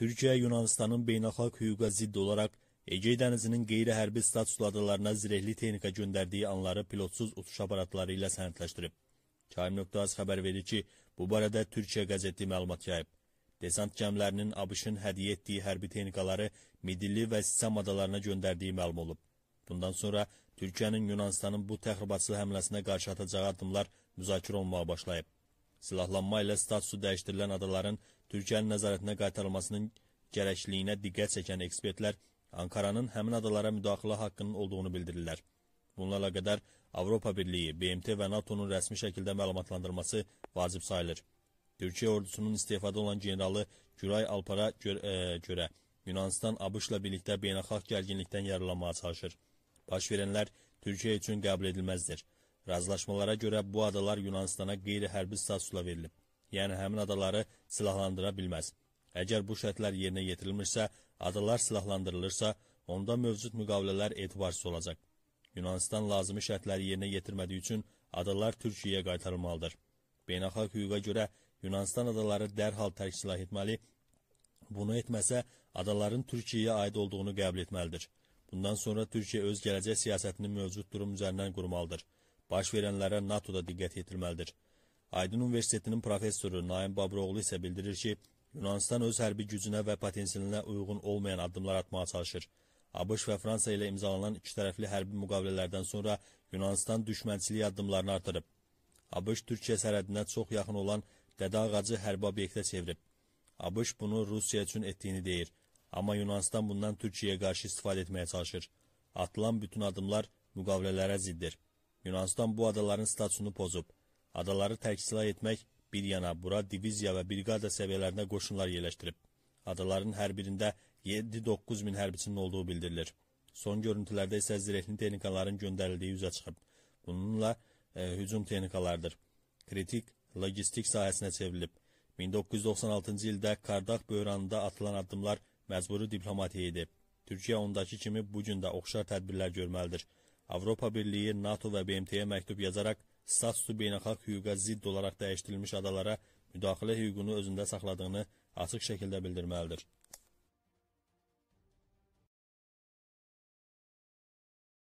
Türkiyə Yunanıstanın beynəlxalq hüquqa zidd olaraq Egey dənizinin qeyri-hərbi statuslu adalarına zirehli texnika göndərdiyi anları pilotsuz uçuş aparatları ilə sənədləşdirib. Kaim.az xəbər verir ki, bu barədə Türkiyə qəzeti məlumat yayıb. Desant gəmlərinin ABŞ-ın hədiyyə etdiyi hərbi texnikaları Midilli və Sisam adalarına göndərdiyi məlum olub. Bundan sonra Türkiyənin Yunanistanın bu təxribatçılı həmləsinə qarşı atacağı addımlar müzakirə olmağa başlayıb. Silahlanma ilə statusu dəyişdirilən adaların Türkiyənin nəzarətinə qaytarılmasının gərəkliliyinə diqqət çəkən ekspertlər Ankaranın həmin adalara müdaxilə haqqının olduğunu bildirirlər. Bunlarla qədər Avropa Birliyi, BMT və NATO-nun rəsmi şəkildə məlumatlandırması vacib sayılır. Türkiyə ordusunun istifadə olan generalı Güray Alpara gör ə, e, görə Yunanistan ABŞ-la birlikdə beynəlxalq gərginlikdən yararlanmağa çalışır. Baş verənlər Türkiyə üçün qəbul edilməzdir. Razılaşmalara görə bu adalar Yunanistana qeyri-hərbi statusla verilib. Yəni həmin adaları silahlandıra bilməz. Əgər bu şərtlər yerinə yetirilmirsə, adalar silahlandırılırsa, onda mövcud müqavilələr etibarsız olacaq. Yunanistan lazımi şərtləri yerinə yetirmədiyi üçün adalar Türkiyəyə qaytarılmalıdır. Beynəlxalq hüquqa görə Yunanistan adaları dərhal tərk silah etməli, bunu etməsə adaların Türkiyəyə aid olduğunu qəbul etməlidir. Bundan sonra Türkiyə öz gələcək siyasətini mövcud durum üzərindən qurmalıdır. Baş verənlərə NATO-da diqqət yetirməlidir. Aydın Universitetinin professoru Naim Babroğlu isə bildirir ki, Yunanistan öz hərbi gücünə və potensialinə uyğun olmayan addımlar atmağa çalışır. ABŞ və Fransa ilə imzalanan ikitərəfli hərbi müqavilələrdən sonra Yunanistan düşmənçilik addımlarını artırıb. ABŞ Türkiyə sərhədinə çox yaxın olan Dədə ağacı hərbi obyektə çevirib. ABŞ bunu Rusiya üçün etdiyini deyir, amma Yunanistan bundan Türkiyəyə qarşı istifadə etməyə çalışır. Atılan bütün addımlar müqavilələrə ziddir. Yunanistan bu adaların statusunu pozub. Adaları tərksilah etmək bir yana bura diviziya və briqada səviyyələrinə qoşunlar yerləşdirib. Adaların hər birində 7-9 min hərbiçinin olduğu bildirilir. Son görüntülərdə isə zirehli texnikaların göndərildiyi üzə çıxıb. Bununla e, hücum texnikalarıdır. Kritik logistik sahəsinə çevrilib. 1996-cı ildə Kardaq böhranında atılan addımlar məcburi diplomatiya idi. Türkiyə ondakı kimi bu gün də oxşar tədbirlər görməlidir. Avropa Birliyi, NATO və BMT-yə məktub yazaraq statusu beynəlxalq hüquqa zidd olaraq dəyişdirilmiş adalara müdaxilə hüququnu özündə saxladığını açıq şəkildə bildirməlidir.